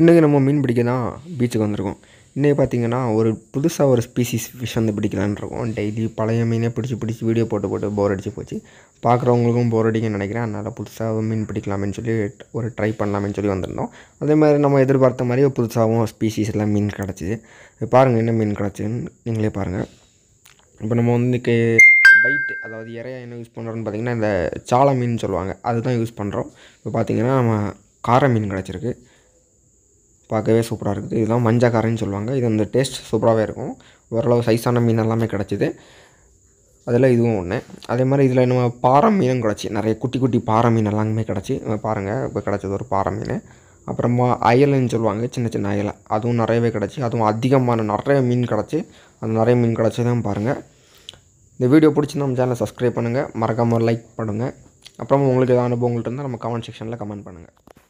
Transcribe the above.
இன்றைக்கி நம்ம மீன் பிடிக்க தான் பீச்சுக்கு வந்திருக்கோம் இன்றைக்கி பார்த்திங்கன்னா ஒரு புதுசாக ஒரு ஸ்பீசிஸ் ஃபிஷ் வந்து பிடிக்கலான்ருக்கோம் டெய்லி பழைய மீனே பிடிச்சி பிடிச்சி வீடியோ போட்டு போட்டு போர் அடித்து போச்சு பார்க்குறவங்களுக்கும் போர் அடிக்குன்னு நினைக்கிறேன் அதனால் புதுசாக மீன் பிடிக்கலாமேன்னு சொல்லி ஒரு ட்ரை பண்ணலாமேன்னு சொல்லி வந்திருந்தோம் அதே மாதிரி நம்ம எதிர்பார்த்த மாதிரி புதுசாகவும் ஸ்பீசிஸ் எல்லாம் மீன் கிடச்சிது பாருங்கள் என்ன மீன் கிடச்சிதுன்னு நீங்களே பாருங்கள் இப்போ நம்ம வந்து பைட் அதாவது இறையா என்ன யூஸ் பண்ணுறோன்னு பார்த்திங்கன்னா இந்த சாலை மீன் சொல்லுவாங்க அதுதான் யூஸ் பண்ணுறோம் இப்போ பார்த்திங்கன்னா நம்ம கார மீன் கிடச்சிருக்கு பார்க்கவே சூப்பராக இருக்குது இதெல்லாம் மஞ்சக்காரன்னு சொல்லுவாங்க இது அந்த டேஸ்ட் சூப்பராகவே இருக்கும் ஓரளவு சைஸான மீன் எல்லாமே கிடச்சிது அதில் இதுவும் ஒன்று அதே மாதிரி இதில் நம்ம பாறை மீனும் கிடச்சி நிறைய குட்டி குட்டி பாறை மீன் எல்லாமே கிடச்சி பாருங்கள் இப்போ கிடச்சது ஒரு பாறை மீன் அப்புறமா அயல்ன்னு சொல்லுவாங்க சின்ன சின்ன அயலை அதுவும் நிறையவே கிடச்சி அதுவும் அதிகமான நிறைய மீன் கிடச்சி அந்த நிறைய மீன் கிடச்சதும் பாருங்கள் இந்த வீடியோ பிடிச்சிருந்தா நம்ம சேனலை சப்ஸ்கிரைப் பண்ணுங்கள் மறக்காமல் லைக் பண்ணுங்கள் அப்புறமா உங்களுக்கு எதாவது அனுபவங்கள்ட்டு இருந்தால் நம்ம கமெண்ட் செக்ஷனில் கமெண்ட் பண்ணுங்கள்